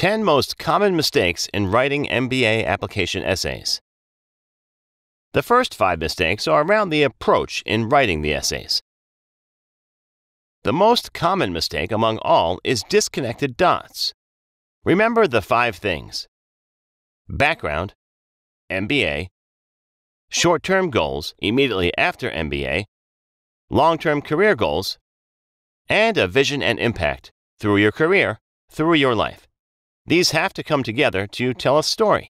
10 Most Common Mistakes in Writing MBA Application Essays. The first five mistakes are around the approach in writing the essays. The most common mistake among all is disconnected dots. Remember the five things background, MBA, short term goals immediately after MBA, long term career goals, and a vision and impact through your career, through your life. These have to come together to tell a story.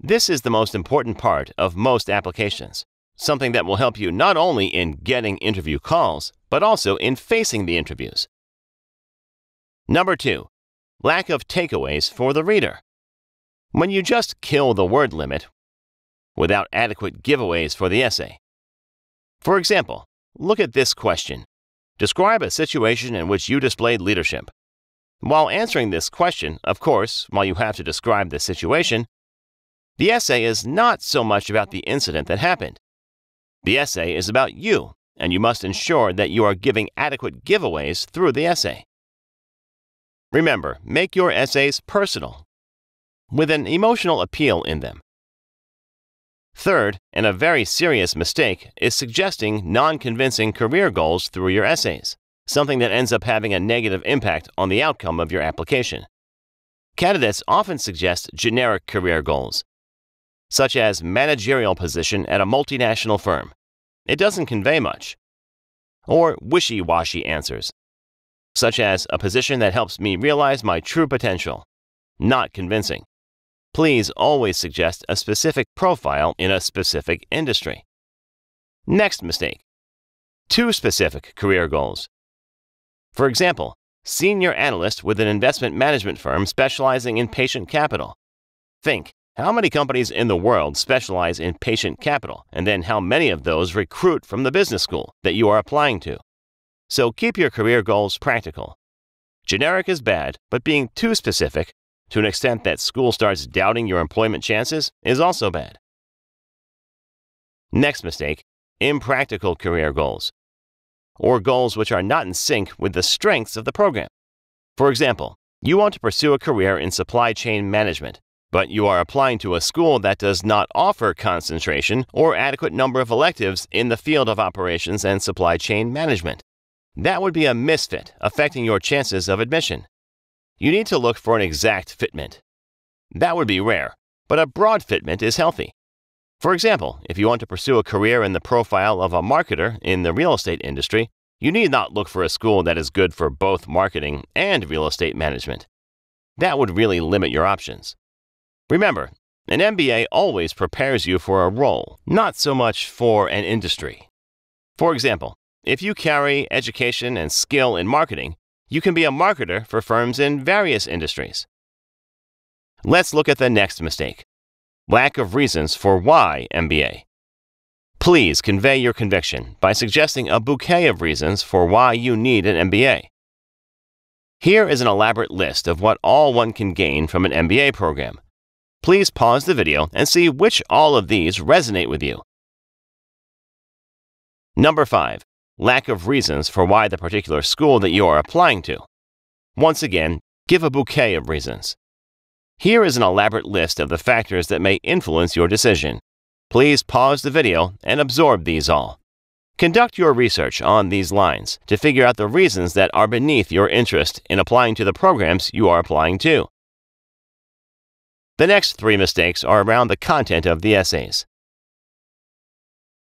This is the most important part of most applications, something that will help you not only in getting interview calls, but also in facing the interviews. Number two, lack of takeaways for the reader. When you just kill the word limit without adequate giveaways for the essay. For example, look at this question Describe a situation in which you displayed leadership. While answering this question, of course, while you have to describe the situation, the essay is not so much about the incident that happened. The essay is about you, and you must ensure that you are giving adequate giveaways through the essay. Remember, make your essays personal, with an emotional appeal in them. Third, and a very serious mistake, is suggesting non convincing career goals through your essays something that ends up having a negative impact on the outcome of your application. Candidates often suggest generic career goals, such as managerial position at a multinational firm. It doesn't convey much. Or wishy washy answers, such as a position that helps me realize my true potential. Not convincing. Please always suggest a specific profile in a specific industry. Next mistake too specific career goals. For example, senior analyst with an investment management firm specializing in patient capital. Think, how many companies in the world specialize in patient capital, and then how many of those recruit from the business school that you are applying to? So keep your career goals practical. Generic is bad, but being too specific, to an extent that school starts doubting your employment chances, is also bad. Next mistake impractical career goals or goals which are not in sync with the strengths of the program. For example, you want to pursue a career in supply chain management, but you are applying to a school that does not offer concentration or adequate number of electives in the field of operations and supply chain management. That would be a misfit affecting your chances of admission. You need to look for an exact fitment. That would be rare, but a broad fitment is healthy. For example, if you want to pursue a career in the profile of a marketer in the real estate industry, you need not look for a school that is good for both marketing and real estate management. That would really limit your options. Remember, an MBA always prepares you for a role, not so much for an industry. For example, if you carry education and skill in marketing, you can be a marketer for firms in various industries. Let's look at the next mistake Lack of reasons for why MBA. Please convey your conviction by suggesting a bouquet of reasons for why you need an MBA. Here is an elaborate list of what all one can gain from an MBA program. Please pause the video and see which all of these resonate with you. Number 5. Lack of reasons for why the particular school that you are applying to. Once again, give a bouquet of reasons. Here is an elaborate list of the factors that may influence your decision. Please pause the video and absorb these all. Conduct your research on these lines to figure out the reasons that are beneath your interest in applying to the programs you are applying to. The next three mistakes are around the content of the essays.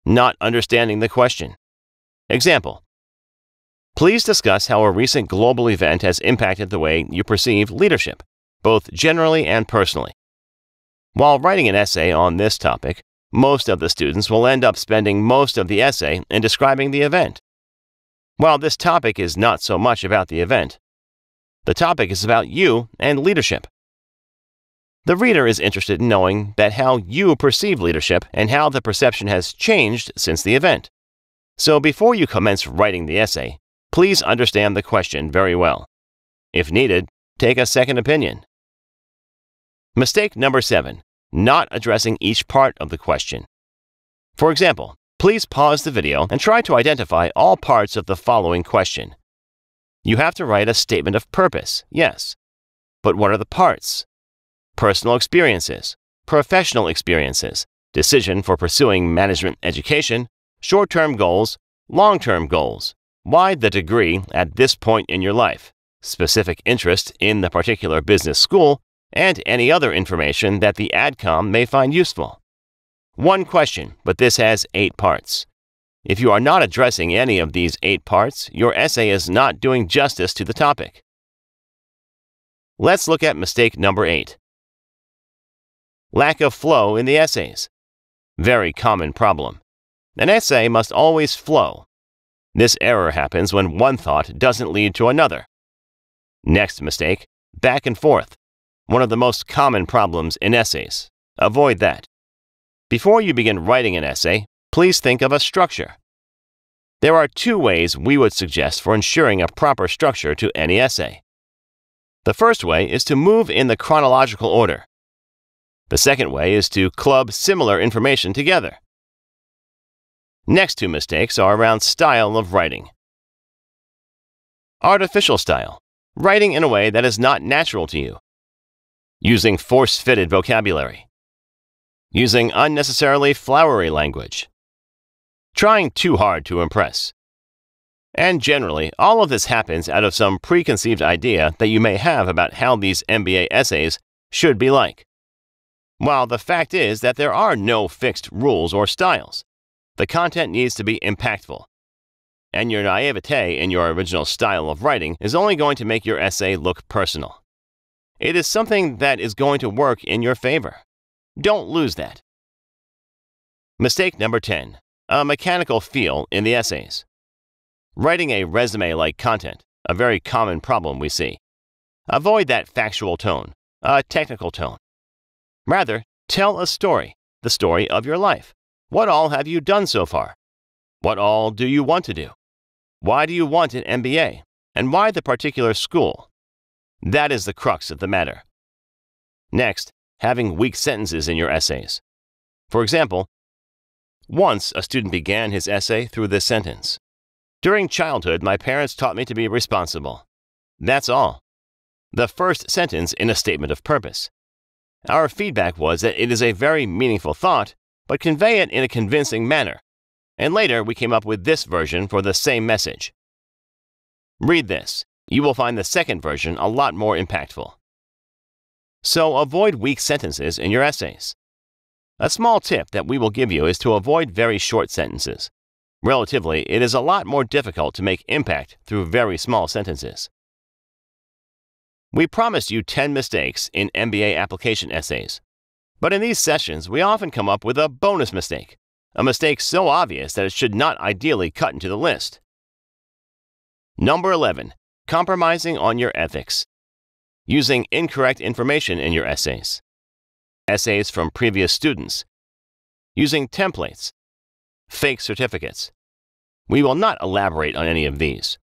Not understanding the question. Example Please discuss how a recent global event has impacted the way you perceive leadership both generally and personally. While writing an essay on this topic, most of the students will end up spending most of the essay in describing the event. While this topic is not so much about the event, the topic is about you and leadership. The reader is interested in knowing that how you perceive leadership and how the perception has changed since the event. So before you commence writing the essay, please understand the question very well. If needed, take a second opinion. Mistake number seven, not addressing each part of the question. For example, please pause the video and try to identify all parts of the following question. You have to write a statement of purpose, yes. But what are the parts? Personal experiences, professional experiences, decision for pursuing management education, short term goals, long term goals, why the degree at this point in your life, specific interest in the particular business school, and any other information that the ADCOM may find useful. One question, but this has eight parts. If you are not addressing any of these eight parts, your essay is not doing justice to the topic. Let's look at mistake number eight lack of flow in the essays. Very common problem. An essay must always flow. This error happens when one thought doesn't lead to another. Next mistake back and forth one of the most common problems in essays. Avoid that. Before you begin writing an essay, please think of a structure. There are two ways we would suggest for ensuring a proper structure to any essay. The first way is to move in the chronological order. The second way is to club similar information together. Next two mistakes are around style of writing. Artificial style, writing in a way that is not natural to you using force fitted vocabulary, using unnecessarily flowery language, trying too hard to impress. And generally, all of this happens out of some preconceived idea that you may have about how these MBA essays should be like. While the fact is that there are no fixed rules or styles, the content needs to be impactful. And your naivete in your original style of writing is only going to make your essay look personal. It is something that is going to work in your favor. Don't lose that. Mistake number 10 a mechanical feel in the essays. Writing a resume like content, a very common problem we see. Avoid that factual tone, a technical tone. Rather, tell a story, the story of your life. What all have you done so far? What all do you want to do? Why do you want an MBA? And why the particular school? That is the crux of the matter. Next, having weak sentences in your essays. For example, once a student began his essay through this sentence During childhood, my parents taught me to be responsible. That's all. The first sentence in a statement of purpose. Our feedback was that it is a very meaningful thought, but convey it in a convincing manner. And later, we came up with this version for the same message. Read this you will find the second version a lot more impactful. So avoid weak sentences in your essays. A small tip that we will give you is to avoid very short sentences. Relatively, it is a lot more difficult to make impact through very small sentences. We promised you 10 mistakes in MBA application essays. But in these sessions, we often come up with a bonus mistake, a mistake so obvious that it should not ideally cut into the list. Number 11 compromising on your ethics, using incorrect information in your essays, essays from previous students, using templates, fake certificates. We will not elaborate on any of these.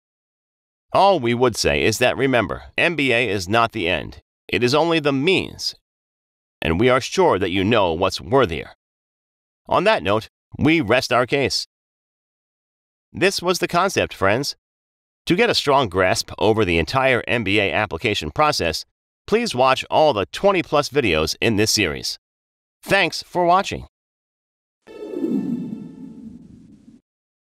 All we would say is that remember, MBA is not the end, it is only the means, and we are sure that you know what's worthier. On that note, we rest our case. This was the concept, friends. To get a strong grasp over the entire MBA application process, please watch all the 20 plus videos in this series. Thanks for watching.